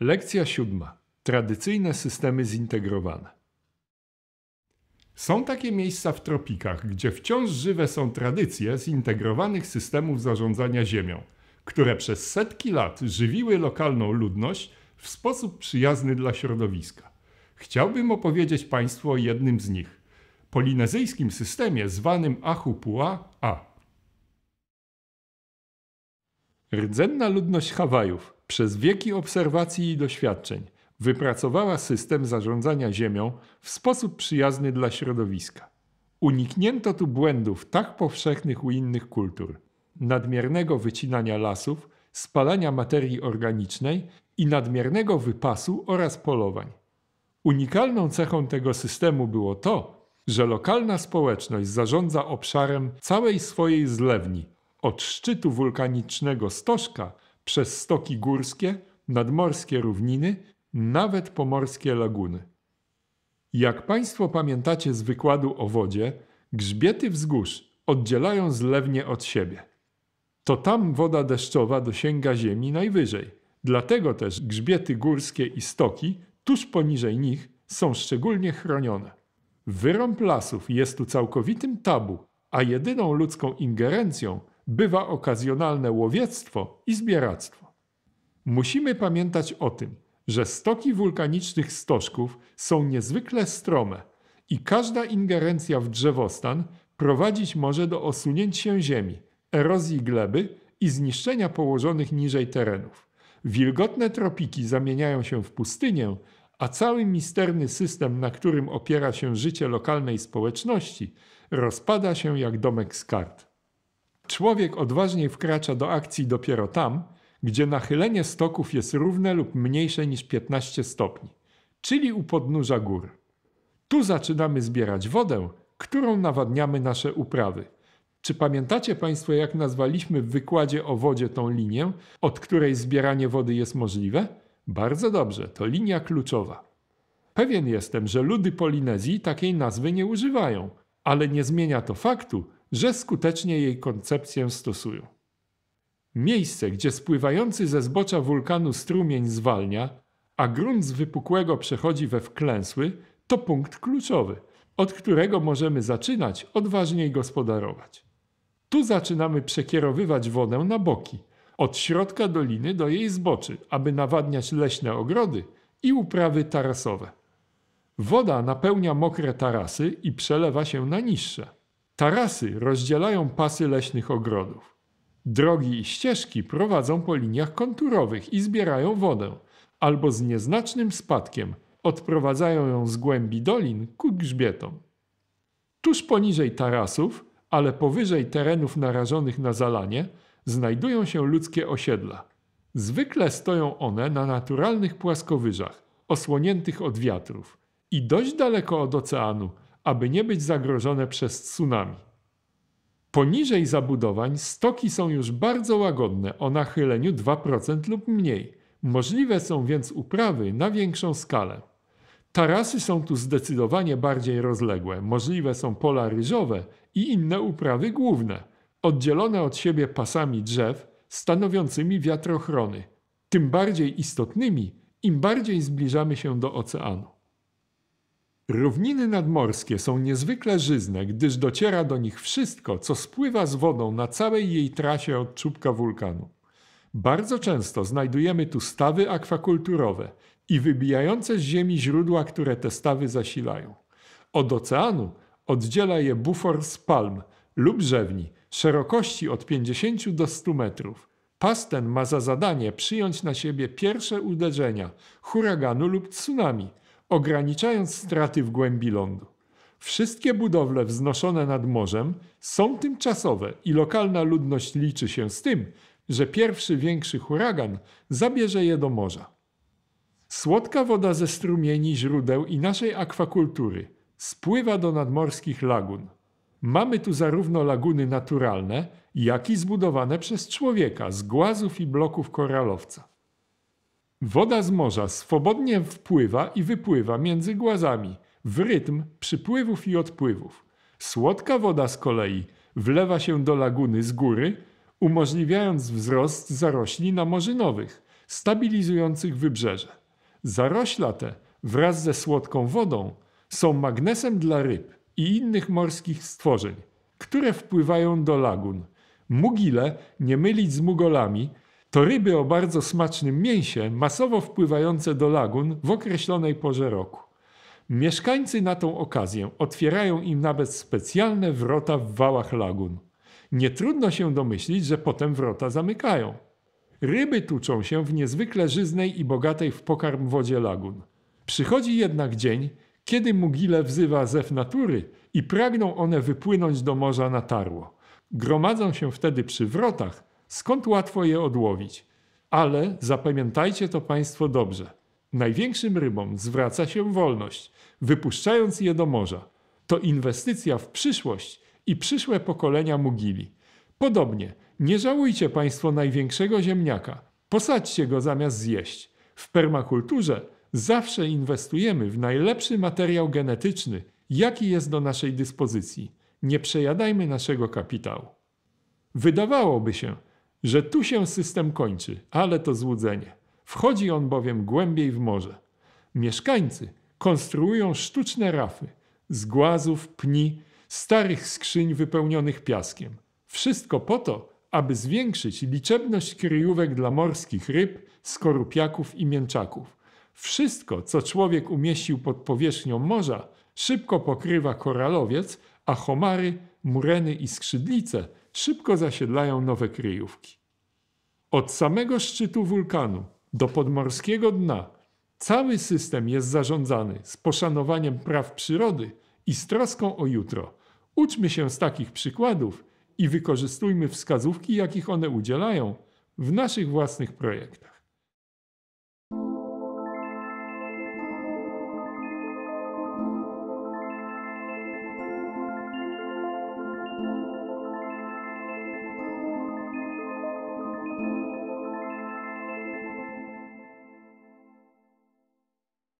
Lekcja siódma. Tradycyjne systemy zintegrowane. Są takie miejsca w tropikach, gdzie wciąż żywe są tradycje zintegrowanych systemów zarządzania ziemią, które przez setki lat żywiły lokalną ludność w sposób przyjazny dla środowiska. Chciałbym opowiedzieć Państwu o jednym z nich polinezyjskim systemie zwanym Ahupua A. Rdzenna ludność Hawajów przez wieki obserwacji i doświadczeń wypracowała system zarządzania ziemią w sposób przyjazny dla środowiska. Uniknięto tu błędów tak powszechnych u innych kultur: nadmiernego wycinania lasów, spalania materii organicznej i nadmiernego wypasu oraz polowań. Unikalną cechą tego systemu było to, że lokalna społeczność zarządza obszarem całej swojej zlewni, od szczytu wulkanicznego Stożka przez stoki górskie, nadmorskie równiny, nawet pomorskie laguny. Jak Państwo pamiętacie z wykładu o wodzie, grzbiety wzgórz oddzielają zlewnie od siebie. To tam woda deszczowa dosięga ziemi najwyżej. Dlatego też grzbiety górskie i stoki tuż poniżej nich są szczególnie chronione. Wyrąb lasów jest tu całkowitym tabu, a jedyną ludzką ingerencją – bywa okazjonalne łowiectwo i zbieractwo. Musimy pamiętać o tym, że stoki wulkanicznych stożków są niezwykle strome i każda ingerencja w drzewostan prowadzić może do osunięć się ziemi, erozji gleby i zniszczenia położonych niżej terenów. Wilgotne tropiki zamieniają się w pustynię, a cały misterny system, na którym opiera się życie lokalnej społeczności, rozpada się jak domek z kart. Człowiek odważniej wkracza do akcji dopiero tam, gdzie nachylenie stoków jest równe lub mniejsze niż 15 stopni, czyli u podnóża gór. Tu zaczynamy zbierać wodę, którą nawadniamy nasze uprawy. Czy pamiętacie Państwo, jak nazwaliśmy w wykładzie o wodzie tą linię, od której zbieranie wody jest możliwe? Bardzo dobrze, to linia kluczowa. Pewien jestem, że ludy Polinezji takiej nazwy nie używają, ale nie zmienia to faktu, że skutecznie jej koncepcję stosują. Miejsce, gdzie spływający ze zbocza wulkanu strumień zwalnia, a grunt z wypukłego przechodzi we wklęsły, to punkt kluczowy, od którego możemy zaczynać odważniej gospodarować. Tu zaczynamy przekierowywać wodę na boki, od środka doliny do jej zboczy, aby nawadniać leśne ogrody i uprawy tarasowe. Woda napełnia mokre tarasy i przelewa się na niższe. Tarasy rozdzielają pasy leśnych ogrodów. Drogi i ścieżki prowadzą po liniach konturowych i zbierają wodę, albo z nieznacznym spadkiem odprowadzają ją z głębi dolin ku grzbietom. Tuż poniżej tarasów, ale powyżej terenów narażonych na zalanie, znajdują się ludzkie osiedla. Zwykle stoją one na naturalnych płaskowyżach, osłoniętych od wiatrów i dość daleko od oceanu – aby nie być zagrożone przez tsunami. Poniżej zabudowań stoki są już bardzo łagodne, o nachyleniu 2% lub mniej. Możliwe są więc uprawy na większą skalę. Tarasy są tu zdecydowanie bardziej rozległe. Możliwe są pola ryżowe i inne uprawy główne, oddzielone od siebie pasami drzew stanowiącymi wiatrochrony. Tym bardziej istotnymi, im bardziej zbliżamy się do oceanu. Równiny nadmorskie są niezwykle żyzne, gdyż dociera do nich wszystko, co spływa z wodą na całej jej trasie od czubka wulkanu. Bardzo często znajdujemy tu stawy akwakulturowe i wybijające z ziemi źródła, które te stawy zasilają. Od oceanu oddziela je bufor z palm lub rzewni szerokości od 50 do 100 metrów. Pas ten ma za zadanie przyjąć na siebie pierwsze uderzenia huraganu lub tsunami – ograniczając straty w głębi lądu. Wszystkie budowle wznoszone nad morzem są tymczasowe i lokalna ludność liczy się z tym, że pierwszy większy huragan zabierze je do morza. Słodka woda ze strumieni, źródeł i naszej akwakultury spływa do nadmorskich lagun. Mamy tu zarówno laguny naturalne, jak i zbudowane przez człowieka z głazów i bloków koralowca. Woda z morza swobodnie wpływa i wypływa między głazami w rytm przypływów i odpływów. Słodka woda z kolei wlewa się do laguny z góry, umożliwiając wzrost zarośli namorzynowych, stabilizujących wybrzeże. Zarośla te wraz ze słodką wodą są magnesem dla ryb i innych morskich stworzeń, które wpływają do lagun. Mugile nie mylić z mugolami – to ryby o bardzo smacznym mięsie, masowo wpływające do lagun w określonej porze roku. Mieszkańcy na tą okazję otwierają im nawet specjalne wrota w wałach lagun. Nie trudno się domyślić, że potem wrota zamykają. Ryby tuczą się w niezwykle żyznej i bogatej w pokarm wodzie lagun. Przychodzi jednak dzień, kiedy mugile wzywa zew natury i pragną one wypłynąć do morza na tarło. Gromadzą się wtedy przy wrotach, Skąd łatwo je odłowić? Ale zapamiętajcie to Państwo dobrze. Największym rybom zwraca się wolność, wypuszczając je do morza. To inwestycja w przyszłość i przyszłe pokolenia mugili. Podobnie, nie żałujcie Państwo największego ziemniaka. Posadźcie go zamiast zjeść. W permakulturze zawsze inwestujemy w najlepszy materiał genetyczny, jaki jest do naszej dyspozycji. Nie przejadajmy naszego kapitału. Wydawałoby się, że tu się system kończy, ale to złudzenie. Wchodzi on bowiem głębiej w morze. Mieszkańcy konstruują sztuczne rafy z głazów, pni, starych skrzyń wypełnionych piaskiem. Wszystko po to, aby zwiększyć liczebność kryjówek dla morskich ryb, skorupiaków i mięczaków. Wszystko, co człowiek umieścił pod powierzchnią morza, szybko pokrywa koralowiec, a homary, mureny i skrzydlice szybko zasiedlają nowe kryjówki. Od samego szczytu wulkanu do podmorskiego dna cały system jest zarządzany z poszanowaniem praw przyrody i z troską o jutro. Uczmy się z takich przykładów i wykorzystujmy wskazówki, jakich one udzielają w naszych własnych projektach.